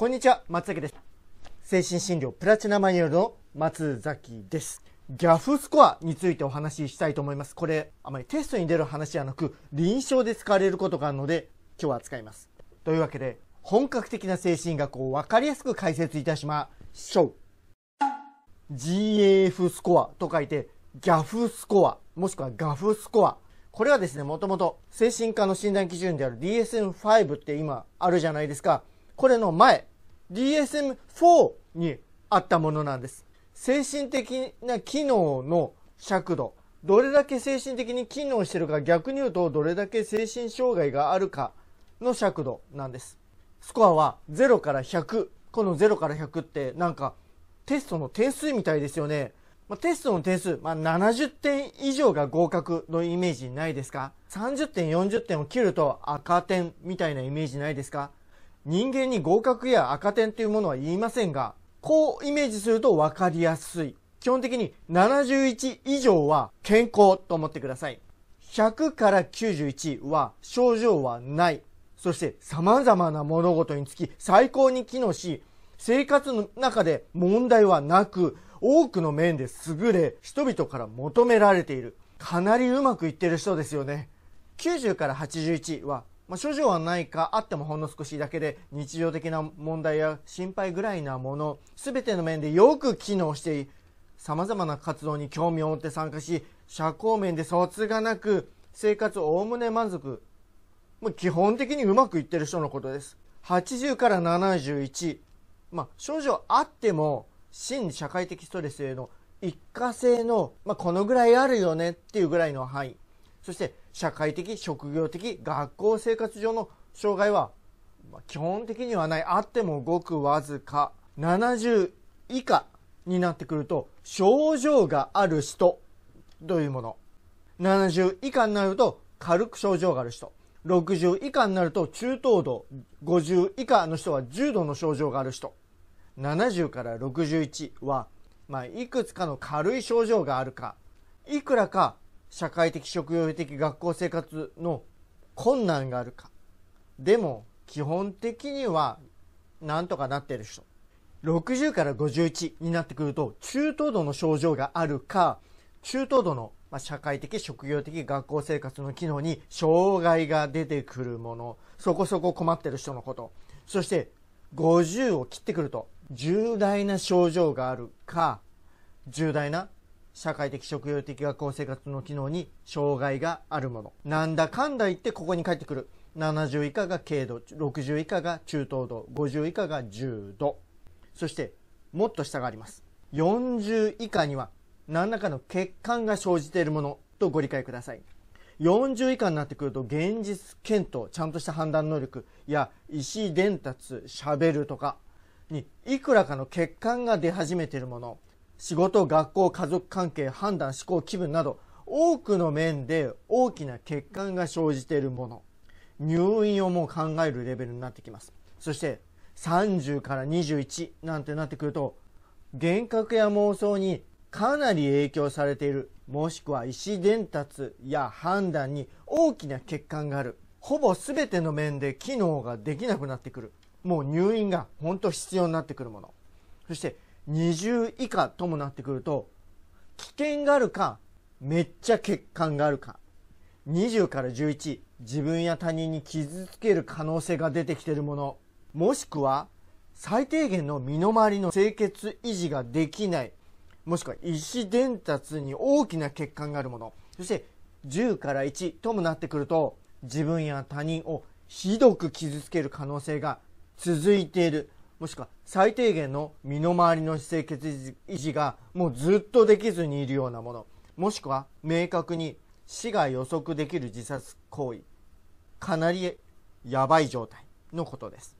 こんにちは、松崎です。精神診療プラチナマニュアルの松崎です。ギャフスコアについてお話ししたいと思います。これ、あまりテストに出る話ではなく、臨床で使われることがあるので、今日は使います。というわけで、本格的な精神学を分かりやすく解説いたしましょう。GAF スコアと書いて、ギャフスコア、もしくはガフスコア。これはですね、もともと精神科の診断基準である DSM-5 って今あるじゃないですか。これの前、DSM-4 にあったものなんです。精神的な機能の尺度、どれだけ精神的に機能してるか、逆に言うとどれだけ精神障害があるかの尺度なんです。スコアは0から100。この0から100ってなんかテストの点数みたいですよね。まあ、テストの点数、まあ、70点以上が合格のイメージないですか ?30 点、40点を切ると赤点みたいなイメージないですか人間に合格や赤点というものは言いませんが、こうイメージすると分かりやすい。基本的に71以上は健康と思ってください。100から91は症状はない。そして様々な物事につき最高に機能し、生活の中で問題はなく、多くの面で優れ、人々から求められている。かなりうまくいってる人ですよね。90から81はまあ、症状はないか、あってもほんの少しだけで、日常的な問題や心配ぐらいなもの、全ての面でよく機能してさまざまな活動に興味を持って参加し、社交面で疎通がなく、生活おおむね満足。もう基本的にうまくいってる人のことです。80から71。まあ、症状あっても、真社会的ストレスへの一過性の、まあ、このぐらいあるよねっていうぐらいの範囲。そして社会的職業的学校生活上の障害は基本的にはないあってもごくわずか70以下になってくると症状がある人というもの70以下になると軽く症状がある人60以下になると中等度50以下の人は重度の症状がある人70から61は、まあ、いくつかの軽い症状があるかいくらか社会的職業的学校生活の困難があるかでも基本的にはなんとかなってる人60から51になってくると中等度の症状があるか中等度の社会的職業的学校生活の機能に障害が出てくるものそこそこ困ってる人のことそして50を切ってくると重大な症状があるか重大な社会的食用的学校生活の機能に障害があるものなんだかんだ言ってここに帰ってくる70以下が軽度60以下が中等度50以下が重度そしてもっと下があります40以下には何らかの欠陥が生じているものとご理解ください40以下になってくると現実検討ちゃんとした判断能力や意思伝達しゃべるとかにいくらかの欠陥が出始めているもの仕事、学校、家族関係、判断、思考、気分など、多くの面で大きな欠陥が生じているもの、入院をもう考えるレベルになってきます。そして、30から21なんてなってくると、幻覚や妄想にかなり影響されている、もしくは意思伝達や判断に大きな欠陥がある。ほぼ全ての面で機能ができなくなってくる。もう入院が本当必要になってくるもの。そして20以下ともなってくると、危険があるか、めっちゃ欠陥があるか。20から11、自分や他人に傷つける可能性が出てきているもの。もしくは、最低限の身の回りの清潔維持ができない。もしくは、意思伝達に大きな欠陥があるもの。そして、10から1ともなってくると、自分や他人をひどく傷つける可能性が続いている。もしくは最低限の身の回りの姿勢決維持がもうずっとできずにいるようなものもしくは明確に死が予測できる自殺行為かなりやばい状態のことです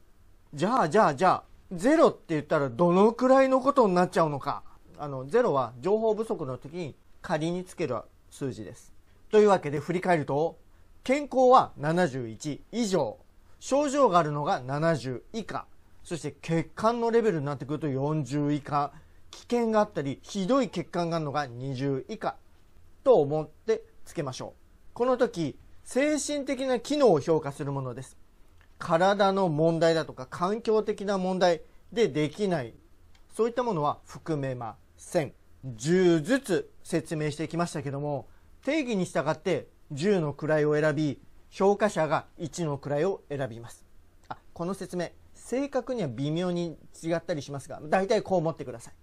じゃあじゃあじゃあゼロって言ったらどのくらいのことになっちゃうのかあのゼロは情報不足の時に仮につける数字ですというわけで振り返ると健康は71以上症状があるのが70以下そして血管のレベルになってくると40以下危険があったりひどい血管があるのが20以下と思ってつけましょうこの時精神的な機能を評価するものです体の問題だとか環境的な問題でできないそういったものは含めません10ずつ説明してきましたけども定義に従って10の位を選び評価者が1の位を選びますこの説明正確には微妙に違ったりしますが大体こう思ってください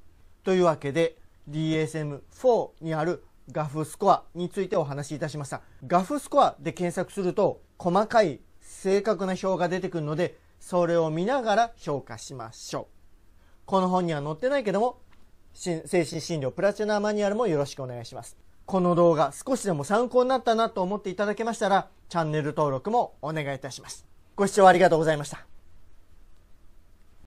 というわけで DSM4 にあるガフスコアについてお話しいたしましたガフスコアで検索すると細かい正確な表が出てくるのでそれを見ながら評価しましょうこの本には載ってないけども精神診療プラチナマニュアルもよろしくお願いしますこの動画少しでも参考になったなと思っていただけましたらチャンネル登録もお願いいたしますご視聴ありがとうございました。